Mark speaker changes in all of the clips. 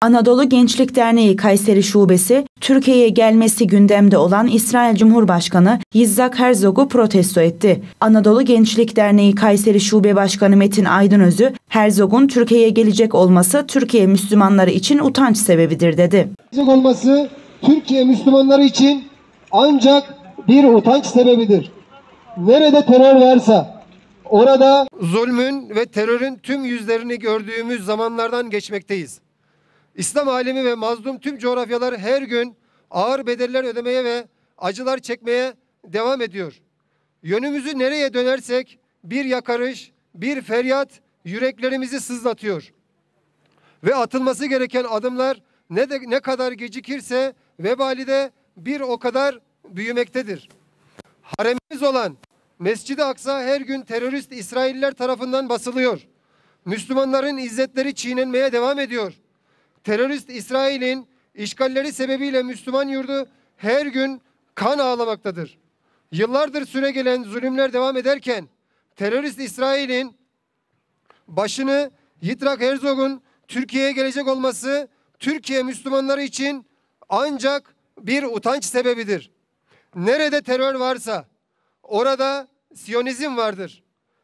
Speaker 1: Anadolu Gençlik Derneği Kayseri Şubesi, Türkiye'ye gelmesi gündemde olan İsrail Cumhurbaşkanı Yitzhak Herzog'u protesto etti. Anadolu Gençlik Derneği Kayseri Şube Başkanı Metin Aydınözü, Herzog'un Türkiye'ye gelecek olması Türkiye Müslümanları için utanç sebebidir dedi. Herzog olması Türkiye Müslümanları için ancak bir utanç sebebidir. Nerede terör varsa, orada zulmün ve terörün tüm yüzlerini gördüğümüz zamanlardan geçmekteyiz. İslam alemi ve mazlum tüm coğrafyalar her gün ağır bedeller ödemeye ve acılar çekmeye devam ediyor. Yönümüzü nereye dönersek bir yakarış, bir feryat yüreklerimizi sızlatıyor. Ve atılması gereken adımlar ne, de, ne kadar gecikirse vebali de bir o kadar büyümektedir. Haremimiz olan Mescid-i Aksa her gün terörist İsrailler tarafından basılıyor. Müslümanların izzetleri çiğnenmeye devam ediyor terörist İsrail'in işgalleri sebebiyle Müslüman yurdu her gün kan ağlamaktadır. Yıllardır süre gelen zulümler devam ederken terörist İsrail'in başını Yitrak Herzog'un Türkiye'ye gelecek olması Türkiye Müslümanları için ancak bir utanç sebebidir. Nerede terör varsa orada Siyonizm vardır.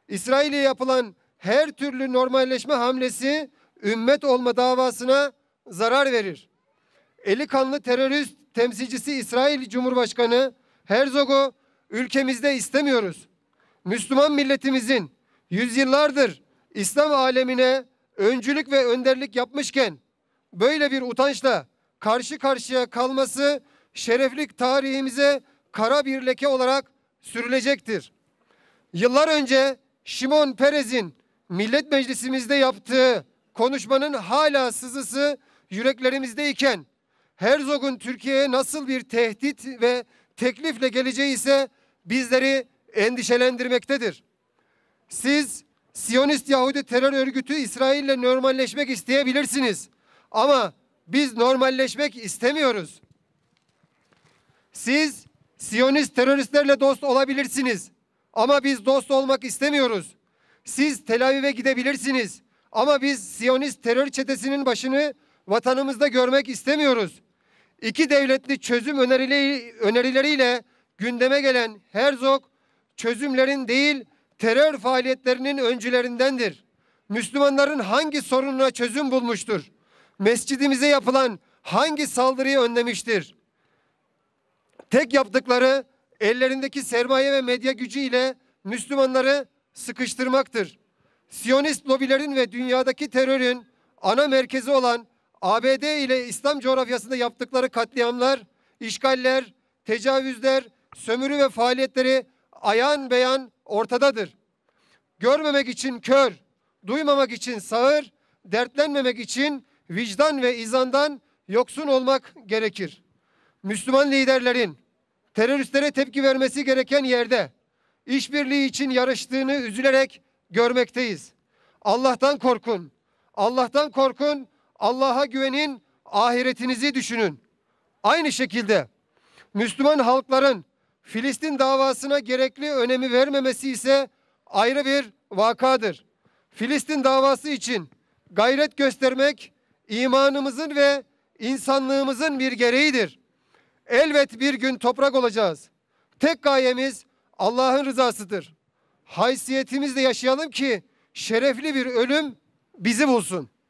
Speaker 1: İsrail'e yapılan her türlü normalleşme hamlesi ümmet olma davasına zarar verir. Eli kanlı terörist temsilcisi İsrail Cumhurbaşkanı Herzog'u ülkemizde istemiyoruz. Müslüman milletimizin yüzyıllardır İslam alemine öncülük ve önderlik yapmışken böyle bir utançla karşı karşıya kalması şereflik tarihimize kara bir leke olarak sürülecektir. Yıllar önce Şimon Perez'in millet meclisimizde yaptığı konuşmanın hala sızısı yüreklerimizdeyken Herzog'un Türkiye'ye nasıl bir tehdit ve teklifle geleceği ise bizleri endişelendirmektedir. Siz Siyonist Yahudi terör örgütü İsrail'le normalleşmek isteyebilirsiniz. Ama biz normalleşmek istemiyoruz. Siz Siyonist teröristlerle dost olabilirsiniz. Ama biz dost olmak istemiyoruz. Siz Tel Aviv'e gidebilirsiniz. Ama biz Siyonist terör çetesinin başını vatanımızda görmek istemiyoruz. İki devletli çözüm önerileri, önerileriyle gündeme gelen Herzog, çözümlerin değil terör faaliyetlerinin öncülerindendir. Müslümanların hangi sorununa çözüm bulmuştur? Mescidimize yapılan hangi saldırıyı önlemiştir? Tek yaptıkları ellerindeki sermaye ve medya gücü ile Müslümanları sıkıştırmaktır. Siyonist lobilerin ve dünyadaki terörün ana merkezi olan ABD ile İslam coğrafyasında yaptıkları katliamlar, işgaller, tecavüzler, sömürü ve faaliyetleri ayan beyan ortadadır. Görmemek için kör, duymamak için sağır, dertlenmemek için vicdan ve izandan yoksun olmak gerekir. Müslüman liderlerin teröristlere tepki vermesi gereken yerde işbirliği için yarıştığını üzülerek görmekteyiz. Allah'tan korkun. Allah'tan korkun Allah'a güvenin, ahiretinizi düşünün. Aynı şekilde Müslüman halkların Filistin davasına gerekli önemi vermemesi ise ayrı bir vakadır. Filistin davası için gayret göstermek imanımızın ve insanlığımızın bir gereğidir. Elbet bir gün toprak olacağız. Tek gayemiz Allah'ın rızasıdır. Haysiyetimizle yaşayalım ki şerefli bir ölüm bizi bulsun.